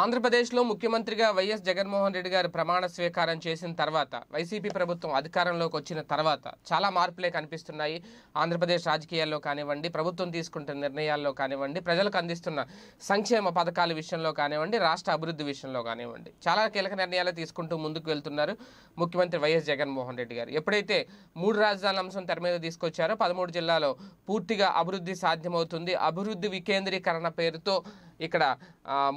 ఆంధ్రప్రదేశ్లో ముఖ్యమంత్రిగా వైఎస్ జగన్మోహన్ రెడ్డి గారు ప్రమాణ స్వీకారం చేసిన తర్వాత వైసీపీ ప్రభుత్వం అధికారంలోకి వచ్చిన తర్వాత చాలా మార్పులే కనిపిస్తున్నాయి ఆంధ్రప్రదేశ్ రాజకీయాల్లో కానివ్వండి ప్రభుత్వం తీసుకుంటున్న నిర్ణయాల్లో కానివ్వండి ప్రజలకు అందిస్తున్న సంక్షేమ పథకాల విషయంలో కానివ్వండి రాష్ట్ర అభివృద్ధి విషయంలో కానివ్వండి చాలా కీలక నిర్ణయాలు తీసుకుంటూ ముందుకు వెళ్తున్నారు ముఖ్యమంత్రి వైఎస్ జగన్మోహన్ రెడ్డి గారు ఎప్పుడైతే మూడు రాజధానుల అంశం తెర మీద తీసుకొచ్చారో పదమూడు జిల్లాలో పూర్తిగా అభివృద్ధి సాధ్యమవుతుంది అభివృద్ధి వికేంద్రీకరణ పేరుతో ఇక్కడ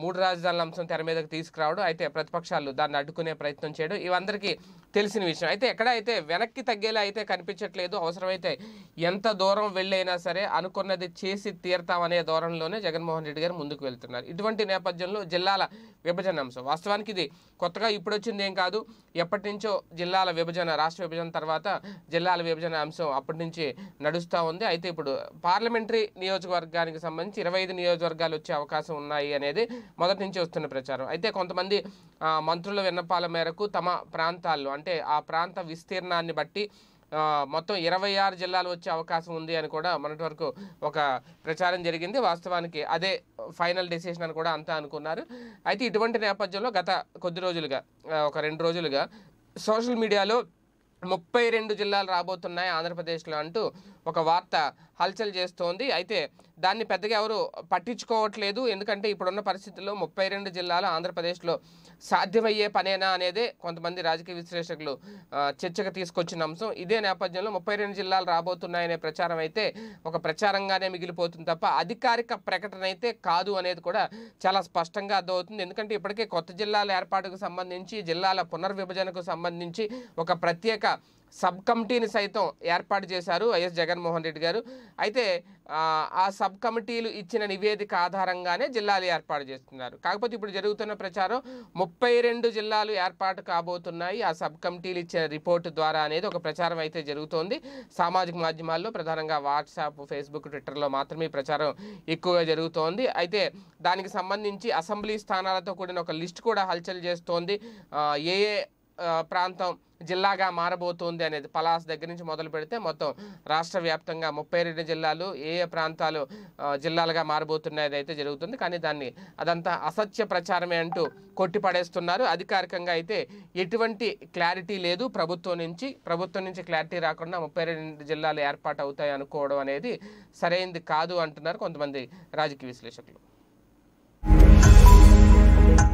మూడు రాజధానుల అంశం తెర మీదకి తీసుకురావడం అయితే ప్రతిపక్షాలు దాన్ని అడ్డుకునే ప్రయత్నం చేయడం ఇవందరికీ తెలిసిన విషయం అయితే ఎక్కడైతే వెనక్కి తగ్గేలా అయితే కనిపించట్లేదు అవసరమైతే ఎంత దూరం వెళ్ళైనా సరే అనుకున్నది చేసి తీరతామనే ధోరణిలోనే జగన్మోహన్ రెడ్డి గారు ముందుకు వెళ్తున్నారు ఇటువంటి నేపథ్యంలో జిల్లాల విభజన అంశం వాస్తవానికి ఇది కొత్తగా ఇప్పుడు వచ్చింది ఏం కాదు ఎప్పటి నుంచో జిల్లాల విభజన రాష్ట్ర విభజన తర్వాత జిల్లాల విభజన అంశం అప్పటి నుంచి నడుస్తూ ఉంది అయితే ఇప్పుడు పార్లమెంటరీ నియోజకవర్గానికి సంబంధించి ఇరవై ఐదు నియోజకవర్గాలు వచ్చే అవకాశం ఉన్నాయి అనేది మొదటి నుంచి వస్తున్న ప్రచారం అయితే కొంతమంది మంత్రుల విన్నపాల మేరకు తమ ప్రాంతాల్లో అంటే ఆ ప్రాంత విస్తీర్ణాన్ని బట్టి మొత్తం ఇరవై ఆరు జిల్లాలు వచ్చే అవకాశం ఉంది అని కూడా మొన్నటి వరకు ఒక ప్రచారం జరిగింది వాస్తవానికి అదే ఫైనల్ డెసిషన్ అని కూడా అంతా అనుకున్నారు అయితే ఇటువంటి నేపథ్యంలో గత కొద్ది రోజులుగా ఒక రెండు రోజులుగా సోషల్ మీడియాలో ముప్పై రెండు జిల్లాలు రాబోతున్నాయి ఆంధ్రప్రదేశ్లో అంటూ ఒక వార్త హల్చల్ చేస్తోంది అయితే దాన్ని పెద్దగా ఎవరు పట్టించుకోవట్లేదు ఎందుకంటే ఇప్పుడున్న పరిస్థితుల్లో ముప్పై రెండు జిల్లాలు ఆంధ్రప్రదేశ్లో సాధ్యమయ్యే పనేనా అనేదే కొంతమంది రాజకీయ విశ్లేషకులు చర్చకు తీసుకొచ్చిన అంశం ఇదే నేపథ్యంలో ముప్పై రెండు జిల్లాలు రాబోతున్నాయనే ప్రచారం అయితే ఒక ప్రచారంగానే మిగిలిపోతుంది తప్ప అధికారిక ప్రకటన అయితే కాదు అనేది కూడా చాలా స్పష్టంగా అర్థమవుతుంది ఎందుకంటే ఇప్పటికే కొత్త జిల్లాల ఏర్పాటుకు సంబంధించి జిల్లాల పునర్విభజనకు సంబంధించి ఒక ప్రత్యేక సబ్ కమిటీని సైతం ఏర్పాటు చేశారు వైఎస్ జగన్మోహన్ రెడ్డి గారు అయితే ఆ సబ్ కమిటీలు ఇచ్చిన నివేదిక ఆధారంగానే జిల్లాలు ఏర్పాటు చేస్తున్నారు కాకపోతే ఇప్పుడు జరుగుతున్న ప్రచారం ముప్పై రెండు జిల్లాలు ఏర్పాటు కాబోతున్నాయి ఆ సబ్ కమిటీలు ఇచ్చిన రిపోర్టు ద్వారా అనేది ఒక ప్రచారం అయితే జరుగుతోంది సామాజిక మాధ్యమాల్లో ప్రధానంగా వాట్సాప్ ఫేస్బుక్ ట్విట్టర్లో మాత్రమే ప్రచారం ఎక్కువగా జరుగుతోంది అయితే దానికి సంబంధించి అసెంబ్లీ స్థానాలతో కూడిన ఒక లిస్ట్ కూడా హల్చల్ చేస్తోంది ఏ ప్రాంతం జిల్లాగా మారబోతోంది అనేది పలాస్ దగ్గర నుంచి మొదలు పెడితే మొత్తం రాష్ట్ర వ్యాప్తంగా ముప్పై రెండు జిల్లాలు ఏ ఏ ప్రాంతాలు జిల్లాలుగా మారబోతున్నాయి అయితే జరుగుతుంది కానీ దాన్ని అదంతా అసత్య ప్రచారమే అంటూ కొట్టిపడేస్తున్నారు అధికారికంగా అయితే ఎటువంటి క్లారిటీ లేదు ప్రభుత్వం నుంచి ప్రభుత్వం నుంచి క్లారిటీ రాకుండా ముప్పై రెండు జిల్లాలు ఏర్పాటు అవుతాయి అనుకోవడం అనేది సరైనది కాదు అంటున్నారు కొంతమంది రాజకీయ విశ్లేషకులు